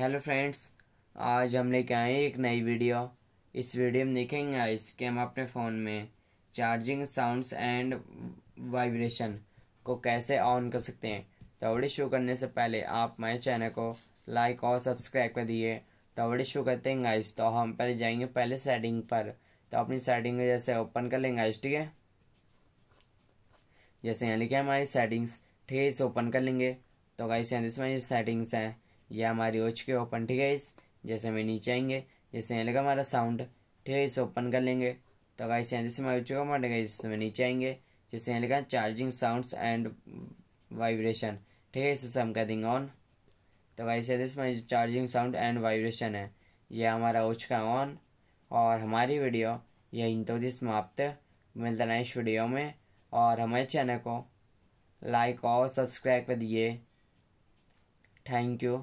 hello friends आज हम लेके आए एक नई वीडियो इस वीडियो में देखेंगे आइस कि हम अपने फ़ोन में चार्जिंग साउंड्स एंड वाइब्रेशन को कैसे ऑन कर सकते हैं तो वीडियो शुरू करने से पहले आप हमारे चैनल को लाइक और सब्सक्राइब कर दिए तो वीडियो शुरू करते हैं गाइस तो हम पहले जाएंगे पहले सेटिंग पर तो अपनी सेटिंग जैसे ओपन कर लेंगे आइज ठीक है जैसे यहाँ लिखे हमारी सेटिंग्स ठीक है इसे ओपन कर लेंगे तो गाइस यहाँ जिसमें सेटिंग्स हैं ये हमारी हो चुकी है ओपन ठीक है इस जैसे हमें नीचे आएंगे जैसे यहाँ लगा हमारा साउंड ठीक है इसे ओपन कर लेंगे तो गाइस यहाँ जैसे हमारे चुका हमारे गाइस इसमें नीचे आएंगे जैसे यहाँ लिखा चार्जिंग साउंड्स एंड वाइब्रेशन ठीक है इसे हम कर देंगे ऑन तो गाइस यहाँ जैसे हमारी चार्जिंग साउंड एंड वाइब्रेशन है ये हमारा हो चुका ऑन और हमारी वीडियो यहीं तो जिस समाप्त मिलता है इस वीडियो में और हमारे चैनल को लाइक और सब्सक्राइब कर दिए थैंक यू